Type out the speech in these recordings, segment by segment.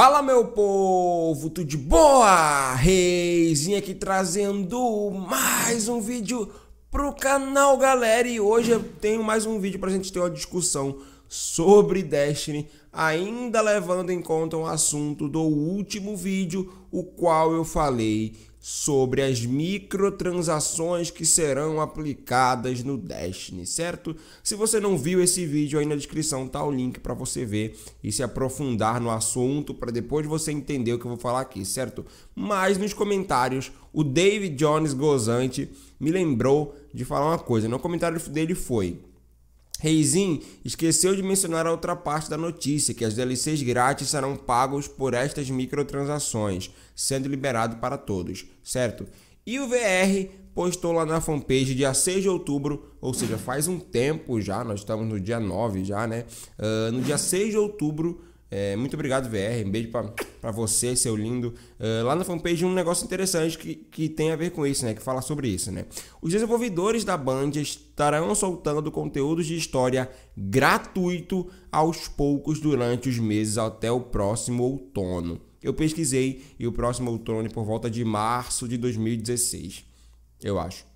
Fala meu povo, tudo de boa? Reizinho aqui trazendo mais um vídeo pro canal galera E hoje eu tenho mais um vídeo pra gente ter uma discussão sobre Destiny ainda levando em conta o um assunto do último vídeo, o qual eu falei sobre as microtransações que serão aplicadas no Destiny, certo? Se você não viu esse vídeo, aí na descrição tá o link para você ver e se aprofundar no assunto para depois você entender o que eu vou falar aqui, certo? Mas nos comentários, o David Jones Gozante me lembrou de falar uma coisa. No né? comentário dele foi: Reizin esqueceu de mencionar a outra parte da notícia, que as DLCs grátis serão pagos por estas microtransações, sendo liberado para todos, certo? E o VR postou lá na fanpage dia 6 de outubro, ou seja, faz um tempo já, nós estamos no dia 9 já, né? Uh, no dia 6 de outubro, é, muito obrigado, VR. Um beijo para você, seu lindo. Uh, lá na fanpage um negócio interessante que, que tem a ver com isso, né? Que fala sobre isso, né? Os desenvolvedores da Band estarão soltando conteúdos de história gratuito aos poucos durante os meses até o próximo outono. Eu pesquisei e o próximo outono é por volta de março de 2016, eu acho.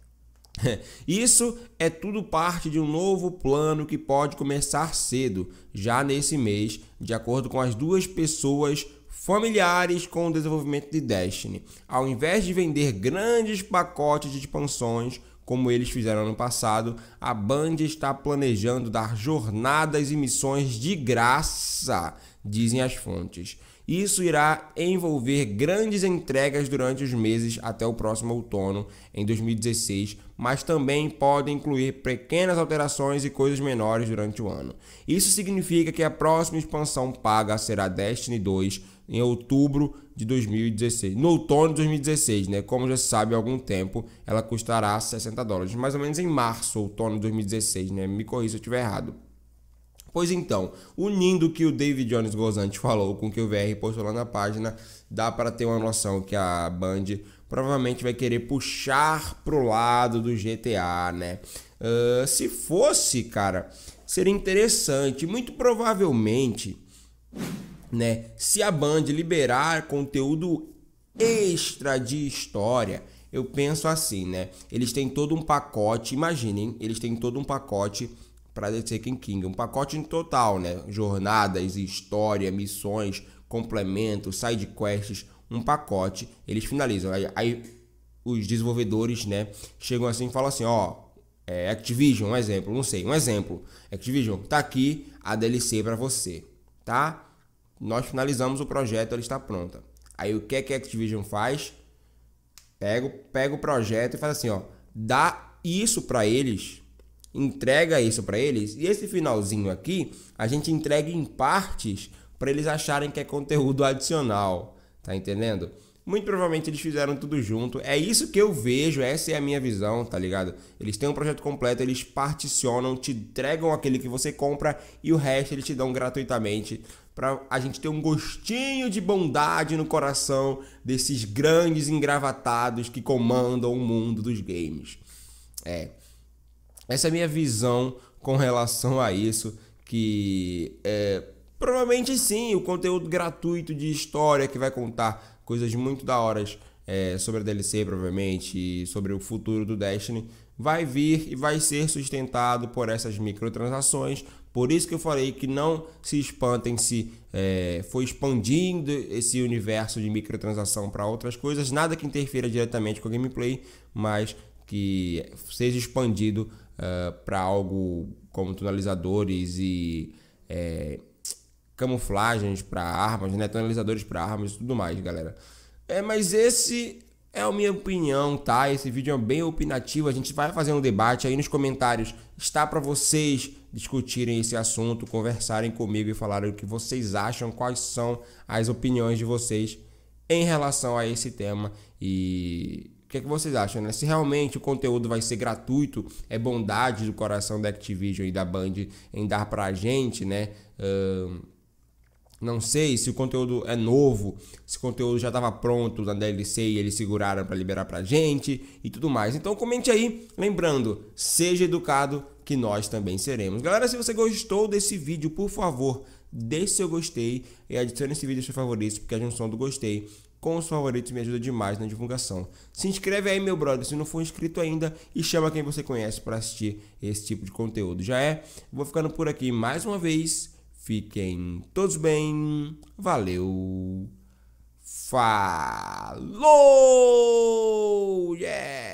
Isso é tudo parte de um novo plano que pode começar cedo, já nesse mês, de acordo com as duas pessoas familiares com o desenvolvimento de Destiny. Ao invés de vender grandes pacotes de expansões, como eles fizeram no passado, a Band está planejando dar jornadas e missões de graça, dizem as fontes isso irá envolver grandes entregas durante os meses até o próximo outono, em 2016, mas também pode incluir pequenas alterações e coisas menores durante o ano. Isso significa que a próxima expansão paga será Destiny 2 em outubro de 2016, no outono de 2016, né? Como já se sabe há algum tempo, ela custará 60 dólares, mais ou menos em março, outono de 2016, né? Me corrija se eu estiver errado. Pois então, unindo o que o David Jones Gozante falou com o que o VR postou lá na página, dá para ter uma noção que a Band provavelmente vai querer puxar pro lado do GTA, né? Uh, se fosse, cara, seria interessante. Muito provavelmente, né? Se a Band liberar conteúdo extra de história, eu penso assim, né? Eles têm todo um pacote, imaginem, eles têm todo um pacote para The Taken King. Um pacote em total, né? Jornadas, história, missões, complementos, side quests, um pacote. Eles finalizam. Aí, aí os desenvolvedores, né, chegam assim e falam assim, ó, é, Activision, um exemplo, não sei, um exemplo. Activision, tá aqui a DLC para você, tá? Nós finalizamos o projeto, ela está pronta. Aí o que é que a Activision faz? Pega, pega o projeto e faz assim, ó, dá isso para eles entrega isso para eles e esse finalzinho aqui a gente entrega em partes para eles acharem que é conteúdo adicional, tá entendendo? Muito provavelmente eles fizeram tudo junto. É isso que eu vejo, essa é a minha visão, tá ligado? Eles têm um projeto completo, eles particionam, te entregam aquele que você compra e o resto eles te dão gratuitamente para a gente ter um gostinho de bondade no coração desses grandes engravatados que comandam o mundo dos games. É. Essa é a minha visão com relação a isso, que é, provavelmente sim, o conteúdo gratuito de história que vai contar coisas muito da horas é, sobre a DLC, provavelmente, sobre o futuro do Destiny, vai vir e vai ser sustentado por essas microtransações. Por isso que eu falei que não se espantem se é, foi expandindo esse universo de microtransação para outras coisas, nada que interfira diretamente com a gameplay, mas que seja expandido uh, eh, para algo como tonalizadores e é, camuflagens para armas, né? Tonalizadores para armas e tudo mais, galera. É, mas esse é a minha opinião, tá? Esse vídeo é bem opinativo, a gente vai fazer um debate aí nos comentários. Está para vocês discutirem esse assunto, conversarem comigo e falarem o que vocês acham, quais são as opiniões de vocês em relação a esse tema e que é que vocês acham, né? Se realmente o conteúdo vai ser gratuito, é bondade do coração da Activision e da Band em dar pra gente, né? não sei se o conteúdo é novo, se o conteúdo já estava pronto na DLC e eles seguraram para liberar pra gente e tudo mais. Então comente aí, lembrando, seja educado que nós também seremos. Galera, se você gostou desse vídeo, por favor, deixe seu gostei e adicione esse vídeo aos seus favoritos, porque a junção do gostei com os favoritos me ajuda demais na divulgação. Se inscreve aí, meu brother, se não for inscrito ainda, e chama quem você conhece para assistir esse tipo de conteúdo. Já é? Vou ficando por aqui mais uma vez. Fiquem todos bem. Valeu. Falou! Yeah!